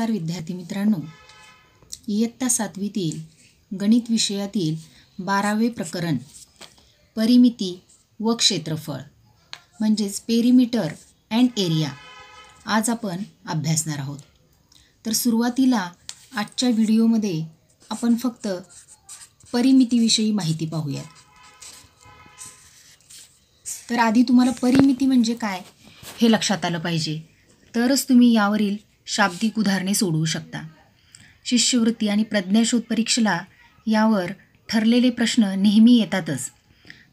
नमस्कार विद्यार्थी मित्रांनो इयत्ता सातवीतील गणित विषयातील बारावे प्रकरण परिमिती व क्षेत्रफळ म्हणजेच पेरिमीटर अँड एरिया आज आपण अभ्यासणार आहोत तर सुरुवातीला आजच्या व्हिडिओमध्ये आपण फक्त परिमितीविषयी माहिती पाहूयात तर आधी तुम्हाला परिमिती म्हणजे काय हे लक्षात आलं पाहिजे तरच तुम्ही यावरील शाब्दिक उदाहरणे सोडवू शकता शिष्यवृत्ती आणि प्रज्ञाशोध परीक्षेला यावर ठरलेले प्रश्न नेहमी येतातच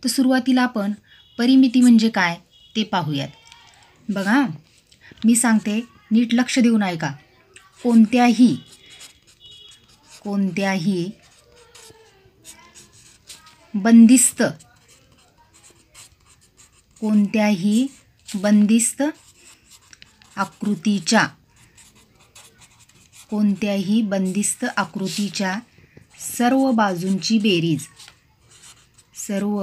तर सुरुवातीला आपण परिमिती म्हणजे काय ते पाहूयात बघा मी सांगते नीट लक्ष देऊन ऐका कोणत्याही कोणत्याही बंदिस्त कोणत्याही बंदिस्त आकृतीच्या कोणत्याही बंदिस्त आकृतीच्या सर्व बाजूंची बेरीज सर्व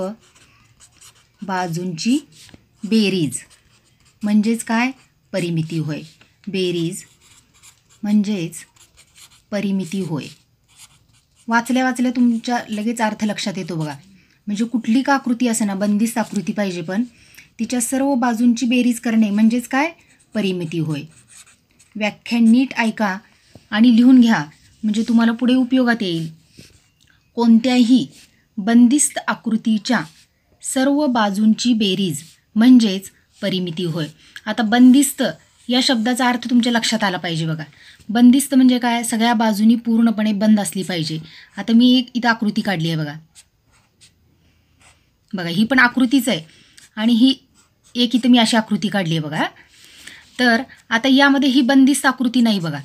बाजूंची बेरीज म्हणजेच काय परिमिती होय बेरीज म्हणजेच परिमिती होय वाचल्या वाचल्या तुमच्या लगेच अर्थ लक्षात येतो बघा म्हणजे कुठली का आकृती असे ना बंदिस्त आकृती पाहिजे पण तिच्या सर्व बाजूंची बेरीज करणे म्हणजेच काय परिमिती होय व्याख्यान नीट ऐका आणि लिहून घ्या म्हणजे तुम्हाला पुढे उपयोगात येईल कोणत्याही बंदिस्त आकृतीच्या सर्व बाजूंची बेरीज म्हणजेच परिमिती होय आता बंदिस्त या शब्दाचा अर्थ तुमच्या लक्षात आला पाहिजे बघा बंदिस्त म्हणजे काय सगळ्या बाजूनी पूर्णपणे बंद असली पाहिजे आता मी एक इथं आकृती काढली आहे बघा बघा ही पण आकृतीच आहे आणि ही एक इथं मी अशी आकृती काढली आहे बघा तर आता यामध्ये ही बंदिस्त आकृती नाही बघा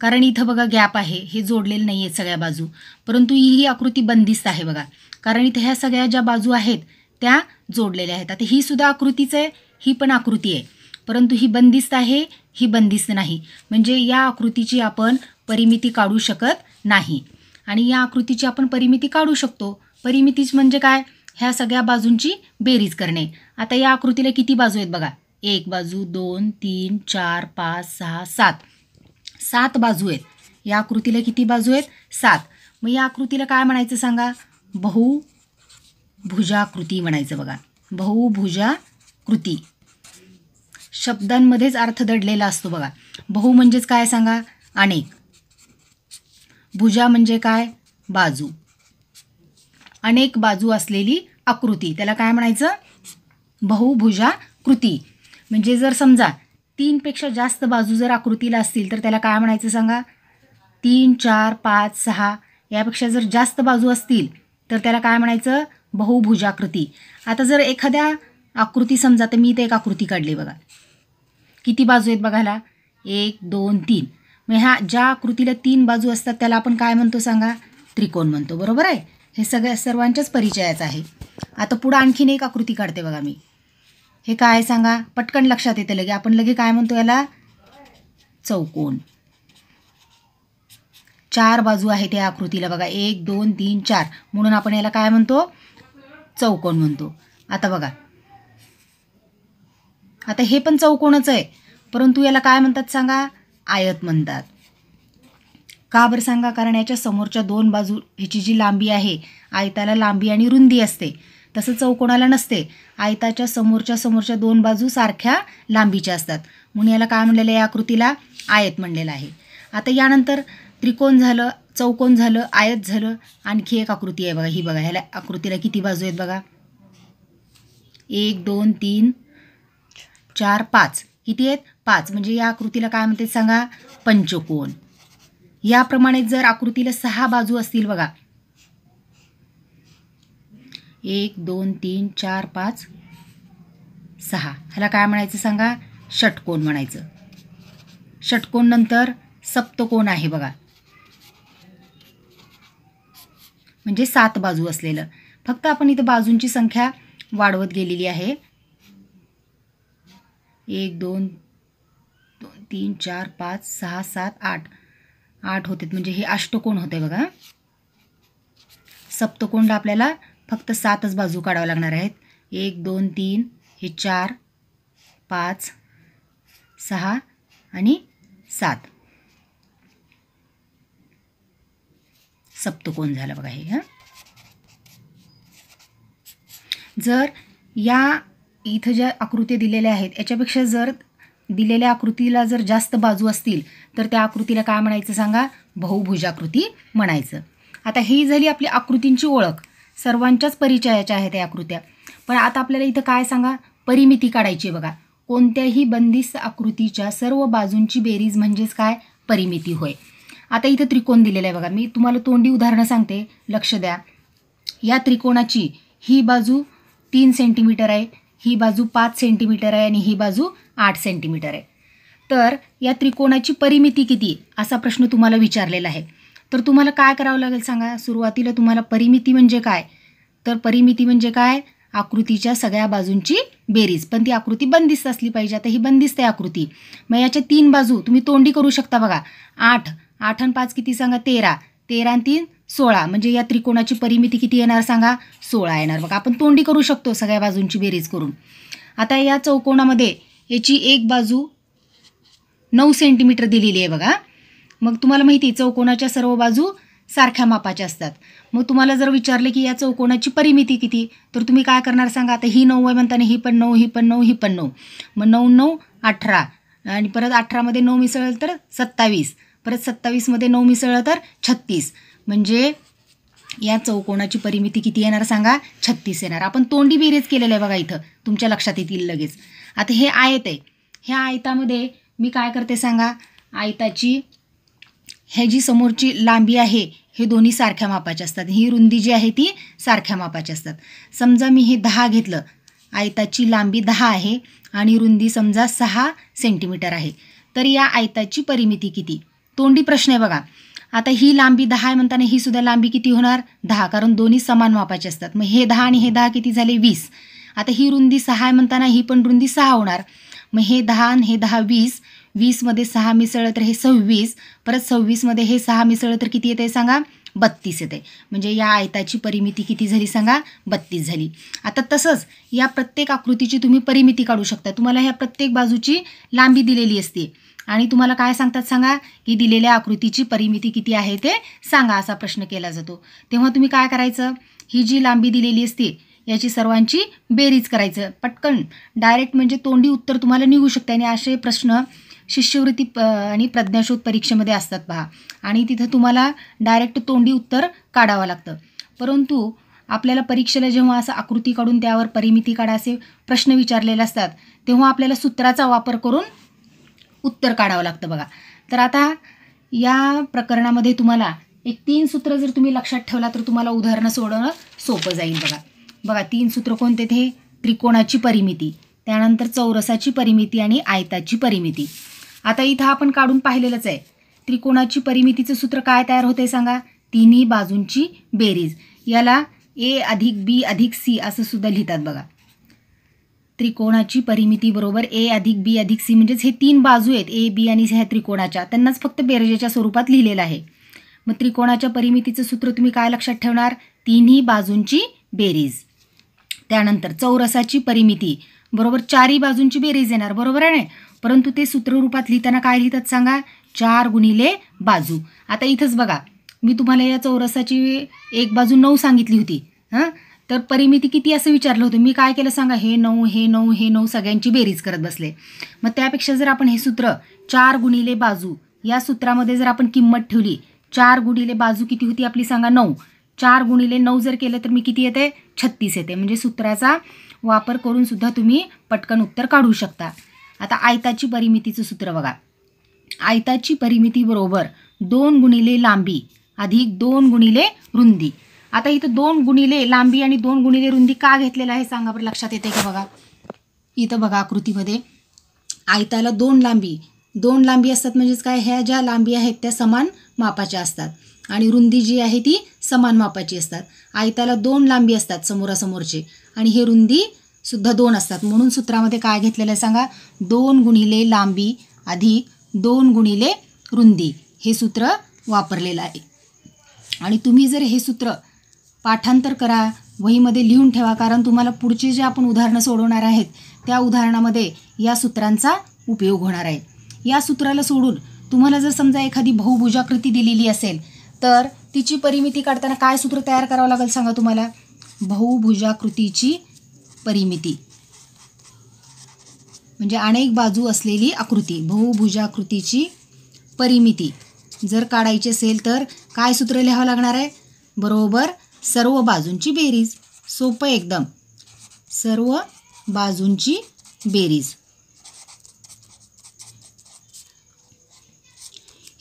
कारण इथं बघा गॅप आहे हे जोडलेलं नाही आहे सगळ्या बाजू परंतु ही आकृती बंदिस्त आहे बघा कारण इथे ह्या सगळ्या ज्या बाजू आहेत त्या जोडलेल्या आहेत आता ही सुद्धा आकृतीच आहे ही पण आकृती आहे परंतु ही बंदिस्त आहे ही बंदिस्त नाही म्हणजे या आकृतीची आपण परिमिती काढू शकत नाही आणि या आकृतीची आपण परिमिती काढू शकतो परिमितीच म्हणजे काय ह्या सगळ्या बाजूंची बेरीज करणे आता या आकृतीला किती बाजू आहेत बघा एक बाजू दोन तीन चार पाच सहा सात सात बाजू आहेत या आकृतीला किती बाजू आहेत सात मग या आकृतीला काय म्हणायचं सांगा बहुभुजाकृती म्हणायचं बघा बहुभुजाकृती शब्दांमध्येच अर्थ दडलेला असतो बघा बहु म्हणजेच काय सांगा अनेक भुजा म्हणजे काय बाजू अनेक बाजू असलेली आकृती त्याला काय म्हणायचं बहुभुजा कृती म्हणजे जर समजा तीनपेक्षा जास्त बाजू जर आकृतीला असतील तर त्याला काय म्हणायचं सांगा तीन चार पाच सहा यापेक्षा जर जास्त बाजू असतील तर त्याला काय म्हणायचं बहुभुजाकृती आता जर एखाद्या आकृती समजा तर मी इथे एक आकृती काढली बघा किती बाजू आहेत बघायला एक दोन तीन मग ह्या ज्या आकृतीला तीन बाजू असतात त्याला आपण काय म्हणतो सांगा त्रिकोण म्हणतो बरोबर आहे हे सगळ्या सर्वांच्याच परिचयाचं आहे आता पुढं आणखीन एक आकृती काढते बघा मी हे काय सांगा पटकन लक्षात येते लगे आपण लगे काय म्हणतो याला चौकोन चार बाजू आहे त्या आकृतीला बघा एक दोन तीन चार म्हणून आपण याला काय म्हणतो चौकोन म्हणतो आता बघा आता हे पण चौकोनच आहे परंतु याला काय म्हणतात सांगा आयत म्हणतात का बरं सांगा कारण याच्या समोरच्या दोन बाजू ह्याची जी लांबी आहे आयताला लांबी आणि रुंदी असते तसं चौकोणाला नसते आयताच्या समोरच्या समोरच्या दोन बाजू सारख्या लांबीच्या असतात म्हणून याला काय म्हणलेलं आहे आकृतीला आयत म्हणलेलं आहे आता यानंतर त्रिकोण झालं चौकोन झालं आयत झालं आणखी एक आकृती आहे बघा ही बघा ह्याला आकृतीला किती बाजू आहेत बघा एक दोन तीन चार पाच किती आहेत पाच म्हणजे या आकृतीला काय म्हणते सांगा पंचकोन याप्रमाणे जर आकृतीला सहा बाजू असतील बघा एक दोन तीन चार पाच सहा ह्याला काय म्हणायचं सांगा षटकोन म्हणायचं षटकोन नंतर सप्तकोण आहे बघा म्हणजे सात बाजू असलेलं फक्त आपण इथं बाजूंची संख्या वाढवत गेलेली आहे एक दोन दोन तीन चार पाच सहा सात आठ आठ होते म्हणजे हे अष्टकोण होते बघा सप्तकोंड आपल्याला फक्त सातच बाजू काढावं लागणार आहेत एक दोन तीन हे चार पाच सहा आणि सात सप्तकोन झालं बघा हे हां जर या इथं ज्या आकृती दिलेल्या आहेत याच्यापेक्षा जर दिलेल्या आकृतीला जर जास्त बाजू असतील तर त्या आकृतीला काय म्हणायचं सांगा बहुभुजाकृती म्हणायचं आता ही झाली आपली आकृतींची ओळख सर्वांच्याच परिचयाच्या आहेत या आकृत्या पण आता आपल्याला इथं काय सांगा परिमिती काढायची बघा कोणत्याही बंदिस्त आकृतीच्या सर्व बाजूंची बेरीज म्हणजेच काय परिमिती होय आता इथं त्रिकोण दिलेला आहे बघा मी तुम्हाला तोंडी उदाहरणं सांगते लक्ष द्या या त्रिकोणाची ही बाजू तीन सेंटीमीटर आहे ही बाजू पाच सेंटीमीटर आहे आणि ही बाजू आठ सेंटीमीटर आहे तर या त्रिकोणाची परिमिती किती असा प्रश्न तुम्हाला विचारलेला आहे तर तुम्हाला काय करावं लागेल सांगा सुरुवातीला तुम्हाला परिमिती म्हणजे काय तर परिमिती म्हणजे काय आकृतीच्या सगळ्या बाजूंची बेरीज पण ती आकृती बंदिस्त असली पाहिजे आता ही बंदिस्त आहे आकृती मग याच्या तीन बाजू तुम्ही तोंडी करू शकता बघा आठ आठ आणि पाच किती सांगा तेरा तेरा आणि तीन सोळा म्हणजे या त्रिकोणाची परिमिती किती येणार सांगा सोळा येणार बघा आपण तोंडी करू शकतो सगळ्या बाजूंची बेरीज करून आता या चौकोणामध्ये याची एक बाजू नऊ सेंटीमीटर दिलेली आहे बघा मग तुम्हाला माहिती चौकोनाच्या सर्व बाजू सारख्या मापाच्या असतात मग तुम्हाला जर विचारले की या चौकोनाची परिमिती किती तर तुम्ही काय करणार सांगा आता ही नऊ आहे म्हणताना ही पण नऊ ही पण नऊ ही पण नऊ मग नऊ नऊ अठरा आणि परत अठरामध्ये नऊ मिसळलं तर सत्तावीस परत सत्तावीसमध्ये नऊ मिसळलं तर छत्तीस म्हणजे या चौकोनाची परिमिती किती येणार सांगा छत्तीस येणार आपण तोंडी बेरीज केलेलं आहे बघा इथं तुमच्या लक्षात येतील लगेच आता हे आयत आहे ह्या आयतामध्ये मी काय करते सांगा आयताची हे जी समोरची लांबी आहे हे दोन्ही सारख्या मापाचे असतात ही रुंदी जी आहे ती सारख्या मापाची असतात समजा मी हे दहा घेतलं आयताची लांबी दहा आहे आणि रुंदी समजा सहा सेंटीमीटर आहे तर या आयताची परिमिती किती तोंडी प्रश्न आहे बघा आता ही लांबी दहा आहे म्हणताना ही सुद्धा लांबी किती होणार दहा कारण दोन्ही समान मापाचे असतात मग हे दहा आणि हे दहा किती झाले वीस आता ही रुंदी सहा आहे म्हणताना ही पण रुंदी सहा होणार मग हे दहा आणि हे दहा वीस वीसमध्ये सहा मिसळलं तर हे सव्वीस परत सव्वीसमध्ये हे सहा मिसळलं तर किती येते सांगा बत्तीस येते म्हणजे या आयताची परिमिती किती झाली सांगा बत्तीस झाली आता तसंच या प्रत्येक आकृतीची तुम्ही परिमिती काढू शकता तुम्हाला ह्या प्रत्येक बाजूची लांबी दिलेली असते आणि तुम्हाला काय सांगतात सांगा की दिलेल्या आकृतीची परिमिती किती आहे ते सांगा असा प्रश्न केला जातो तेव्हा तुम्ही काय करायचं ही जी लांबी दिलेली असते याची सर्वांची बेरीज करायचं पटकन डायरेक्ट म्हणजे तोंडी उत्तर तुम्हाला निघू शकते आणि असे प्रश्न शिष्यवृत्ती प आणि प्रज्ञाशोध परीक्षेमध्ये असतात पहा आणि तिथं तुम्हाला डायरेक्ट तोंडी उत्तर काढावं लागतं परंतु आपल्याला परीक्षेला जेव्हा असं आकृती काढून त्यावर परिमिती काढा असे प्रश्न विचारलेले असतात तेव्हा आपल्याला सूत्राचा वापर करून उत्तर काढावं लागतं बघा तर आता या प्रकरणामध्ये तुम्हाला एक तीन सूत्र जर तुम्ही लक्षात ठेवला तर तुम्हाला उदाहरणं सोडवणं सोपं जाईल बघा बघा तीन सूत्र कोणते ते त्रिकोणाची परिमिती त्यानंतर चौरसाची परिमिती आणि आयताची परिमिती आता इथं आपण काढून पाहिलेलंच आहे त्रिकोणाची परिमितीचं सूत्र काय तयार होते सांगा तिन्ही बाजूंची बेरीज याला ए अधिक बी अधिक सी असं सुद्धा लिहितात बघा त्रिकोणाची परिमिती बरोबर ए अधिक बी अधिक सी म्हणजेच हे तीन बाजू आहेत ए बी आणि सी ह्या त्रिकोणाच्या त्यांनाच फक्त बेरजेच्या स्वरूपात लिहिलेलं आहे मग त्रिकोणाच्या परिमितीचं सूत्र तुम्ही काय लक्षात ठेवणार तिन्ही बाजूंची बेरीज त्यानंतर चौरसाची परिमिती बरोबर चारही बाजूंची बेरीज येणार बरोबर आहे परंतु ते सूत्ररूपात लिहिताना काय लिहितात सांगा चार गुणिले बाजू आता इथंच बघा मी तुम्हाला या चौरसाची एक बाजू नऊ सांगितली होती हां तर परिमिती किती असं विचारलं होतं मी काय केलं सांगा हे नऊ हे नऊ हे नऊ सगळ्यांची बेरीज करत बसले मग त्यापेक्षा जर आपण हे सूत्र चार गुणिले बाजू या सूत्रामध्ये जर आपण किंमत ठेवली चार गुणिले बाजू किती होती आपली सांगा नऊ चार गुणिले नऊ जर केलं तर मी किती येते छत्तीस येते म्हणजे सूत्राचा वापर करून सुद्धा तुम्ही पटकन उत्तर काढू शकता आता आयताची परिमितीचं सूत्र बघा आयताची परिमिती बरोबर दोन गुणिले लांबी अधिक दोन गुणिले रुंदी आता इथं दोन गुणिले लांबी आणि दोन गुणिले रुंदी का घेतलेलं आहे सांगा बरं लक्षात येते का बघा इथं बघा आकृतीमध्ये आयताला दोन लांबी दोन लांबी असतात म्हणजेच काय ह्या ज्या लांबी आहेत त्या समान मापाच्या असतात आणि रुंदी जी आहे ती समान मापाची असतात आयताला दोन लांबी असतात समोरासमोरचे आणि हे रुंदी सुद्धा दोन असतात म्हणून सूत्रामध्ये काय घेतलेलं आहे सांगा दोन गुणिले लांबी अधिक दोन गुणिले रुंदी हे सूत्र वापरलेलं आहे आणि तुम्ही जर हे सूत्र पाठांतर करा वहीमध्ये लिहून ठेवा कारण तुम्हाला पुढचे जे आपण उदाहरणं सोडवणार आहेत त्या उदाहरणामध्ये या सूत्रांचा उपयोग होणार आहे या सूत्राला सोडून तुम्हाला जर समजा एखादी बहुभुजाकृती दिलेली असेल तर तिची परिमिती काढताना काय सूत्र तयार करावं लागेल सांगा तुम्हाला बहुभुजाकृतीची परिमिती म्हणजे अनेक बाजू असलेली आकृती बहुभुजाकृतीची परिमिती जर काढायची असेल तर काय सूत्र लिहावं लागणार आहे बरोबर सर्व बाजूंची बेरीज सोपं एकदम सर्व बाजूंची बेरीज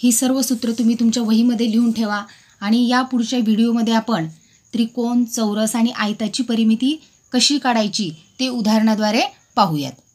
ही सर्व सूत्र तुम्ही तुमच्या वहीमध्ये लिहून ठेवा आणि या पुढच्या व्हिडिओमध्ये आपण त्रिकोण चौरस आणि आयताची परिमिती कशी काढायची ते उदाहरणाद्वारे पाहूयात